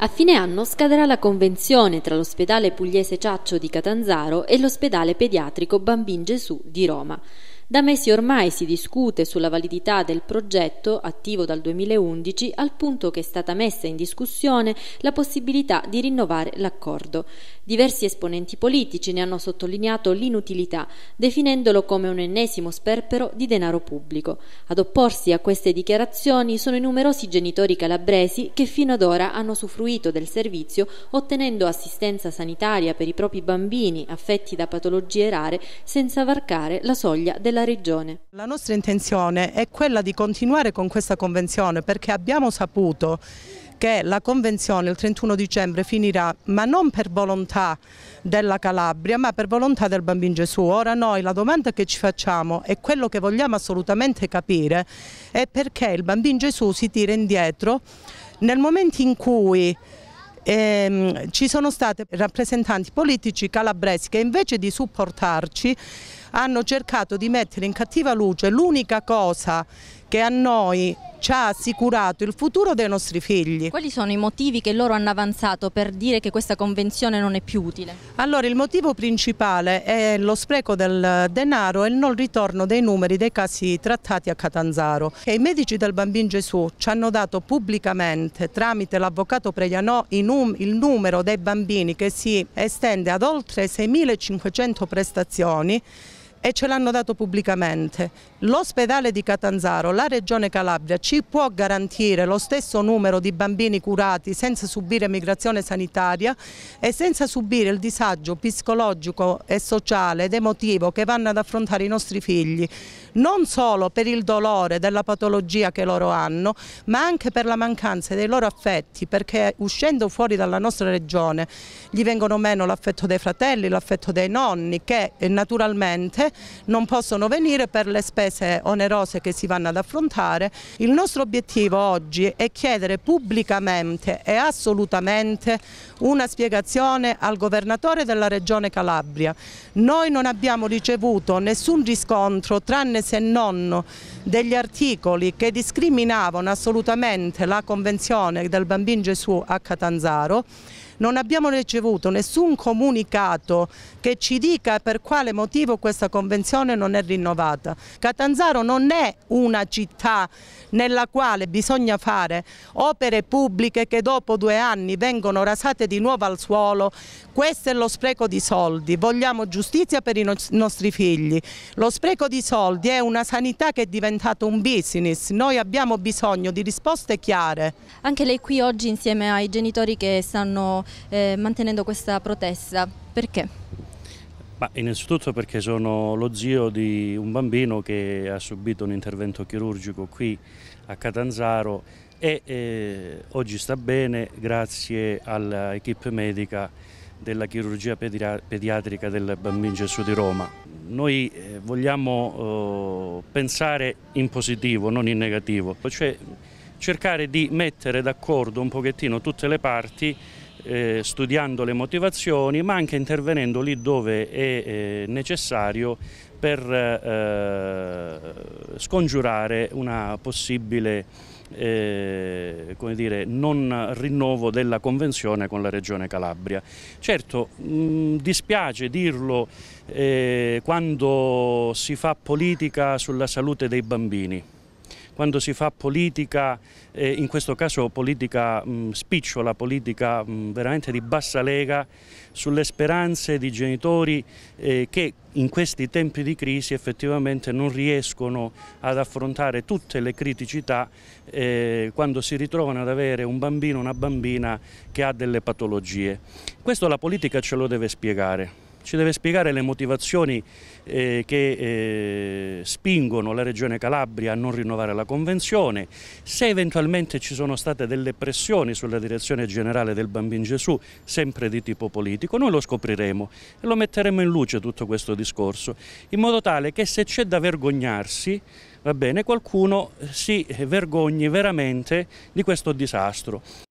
A fine anno scadrà la convenzione tra l'ospedale pugliese Ciaccio di Catanzaro e l'ospedale pediatrico Bambin Gesù di Roma. Da mesi ormai si discute sulla validità del progetto, attivo dal 2011, al punto che è stata messa in discussione la possibilità di rinnovare l'accordo. Diversi esponenti politici ne hanno sottolineato l'inutilità, definendolo come un ennesimo sperpero di denaro pubblico. Ad opporsi a queste dichiarazioni sono i numerosi genitori calabresi che fino ad ora hanno suffruito del servizio ottenendo assistenza sanitaria per i propri bambini affetti da patologie rare senza varcare la soglia della della regione. La nostra intenzione è quella di continuare con questa convenzione perché abbiamo saputo che la convenzione il 31 dicembre finirà, ma non per volontà della Calabria, ma per volontà del Bambino Gesù. Ora noi la domanda che ci facciamo e quello che vogliamo assolutamente capire è perché il Bambino Gesù si tira indietro nel momento in cui ehm, ci sono stati rappresentanti politici calabresi che invece di supportarci hanno cercato di mettere in cattiva luce l'unica cosa che a noi ci ha assicurato il futuro dei nostri figli. Quali sono i motivi che loro hanno avanzato per dire che questa convenzione non è più utile? Allora il motivo principale è lo spreco del denaro e il non ritorno dei numeri dei casi trattati a Catanzaro. E I medici del Bambino Gesù ci hanno dato pubblicamente tramite l'avvocato Preglianò il numero dei bambini che si estende ad oltre 6.500 prestazioni e ce l'hanno dato pubblicamente. L'ospedale di Catanzaro, la Regione Calabria, ci può garantire lo stesso numero di bambini curati senza subire migrazione sanitaria e senza subire il disagio psicologico e sociale ed emotivo che vanno ad affrontare i nostri figli, non solo per il dolore della patologia che loro hanno, ma anche per la mancanza dei loro affetti, perché uscendo fuori dalla nostra regione gli vengono meno l'affetto dei fratelli, l'affetto dei nonni, che eh, naturalmente non possono venire per le spese onerose che si vanno ad affrontare. Il nostro obiettivo oggi è chiedere pubblicamente e assolutamente una spiegazione al governatore della regione Calabria. Noi non abbiamo ricevuto nessun riscontro tranne se non degli articoli che discriminavano assolutamente la convenzione del bambino Gesù a Catanzaro non abbiamo ricevuto nessun comunicato che ci dica per quale motivo questa convenzione non è rinnovata. Catanzaro non è una città nella quale bisogna fare opere pubbliche che dopo due anni vengono rasate di nuovo al suolo, questo è lo spreco di soldi, vogliamo giustizia per i no nostri figli, lo spreco di soldi è una sanità che è diventata un business, noi abbiamo bisogno di risposte chiare. Anche lei qui oggi insieme ai genitori che stanno eh, mantenendo questa protesta. Perché? Ma innanzitutto perché sono lo zio di un bambino che ha subito un intervento chirurgico qui a Catanzaro e eh, oggi sta bene grazie all'equipe medica della chirurgia pediatrica del Bambino Gesù di Roma. Noi eh, vogliamo eh, pensare in positivo, non in negativo, cioè cercare di mettere d'accordo un pochettino tutte le parti eh, studiando le motivazioni ma anche intervenendo lì dove è eh, necessario per eh, eh, scongiurare una possibile eh, come dire, non rinnovo della convenzione con la Regione Calabria. Certo, mh, mm, dispiace dirlo eh, quando si fa politica sulla salute dei bambini quando si fa politica, eh, in questo caso politica mh, spicciola, politica mh, veramente di bassa lega, sulle speranze di genitori eh, che in questi tempi di crisi effettivamente non riescono ad affrontare tutte le criticità eh, quando si ritrovano ad avere un bambino o una bambina che ha delle patologie. Questo la politica ce lo deve spiegare ci deve spiegare le motivazioni eh, che eh, spingono la Regione Calabria a non rinnovare la Convenzione, se eventualmente ci sono state delle pressioni sulla direzione generale del Bambin Gesù, sempre di tipo politico, noi lo scopriremo e lo metteremo in luce tutto questo discorso, in modo tale che se c'è da vergognarsi, va bene, qualcuno si vergogni veramente di questo disastro.